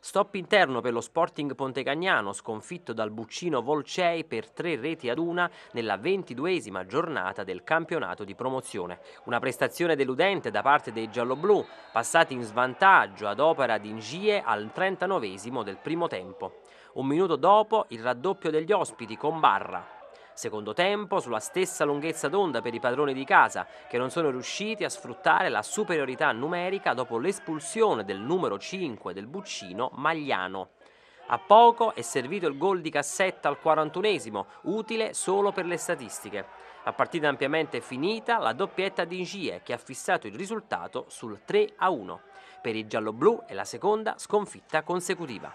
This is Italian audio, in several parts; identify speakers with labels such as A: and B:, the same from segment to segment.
A: Stop interno per lo Sporting Pontecagnano, sconfitto dal Buccino Volcei per tre reti ad una nella ventiduesima giornata del campionato di promozione. Una prestazione deludente da parte dei gialloblu, passati in svantaggio ad opera di Ingie al 39 del primo tempo. Un minuto dopo il raddoppio degli ospiti con Barra, Secondo tempo sulla stessa lunghezza d'onda per i padroni di casa che non sono riusciti a sfruttare la superiorità numerica dopo l'espulsione del numero 5 del Buccino Magliano. A poco è servito il gol di cassetta al 41esimo, utile solo per le statistiche. A partita ampiamente finita, la doppietta di Ingie che ha fissato il risultato sul 3-1. Per i gialloblu è la seconda sconfitta consecutiva.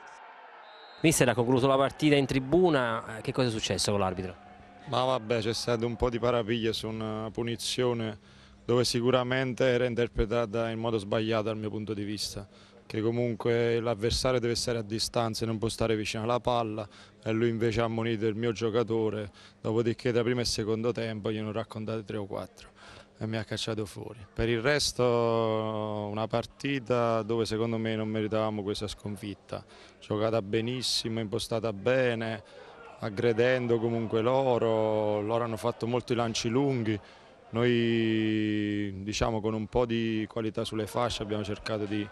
B: Mister ha concluso la partita in tribuna, che cosa è successo con l'arbitro? Ma vabbè c'è stato un po' di parapiglia su una punizione dove sicuramente era interpretata in modo sbagliato dal mio punto di vista che comunque l'avversario deve stare a distanza e non può stare vicino alla palla e lui invece ha ammonito il mio giocatore, dopodiché da primo e secondo tempo gli hanno raccontato 3 o 4 e mi ha cacciato fuori. Per il resto una partita dove secondo me non meritavamo questa sconfitta, giocata benissimo, impostata bene, aggredendo comunque loro, loro hanno fatto molti lanci lunghi, noi diciamo con un po' di qualità sulle fasce abbiamo cercato di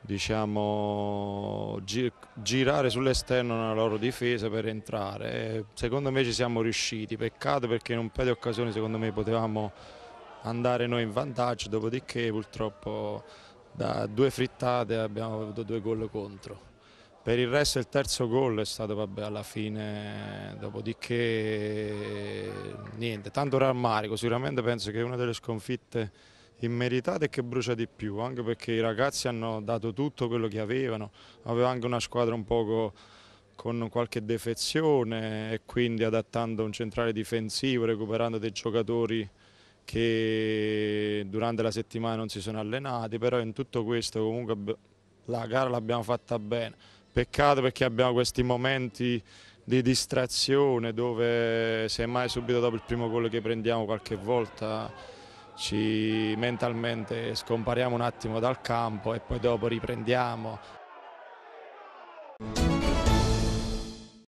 B: diciamo, gir girare sull'esterno la loro difesa per entrare. secondo me ci siamo riusciti, peccato perché in un paio di occasioni secondo me potevamo andare noi in vantaggio, dopodiché purtroppo da due frittate abbiamo avuto due gol contro. Per il resto il terzo gol è stato vabbè, alla fine, dopodiché niente, tanto rammarico, sicuramente penso che è una delle sconfitte immeritate e che brucia di più, anche perché i ragazzi hanno dato tutto quello che avevano, aveva anche una squadra un poco con qualche defezione e quindi adattando un centrale difensivo, recuperando dei giocatori che durante la settimana non si sono allenati, però in tutto questo comunque la gara l'abbiamo fatta bene, Peccato perché abbiamo questi momenti di distrazione dove semmai subito dopo il primo gol che prendiamo qualche volta ci mentalmente scompariamo un attimo dal campo e poi dopo riprendiamo.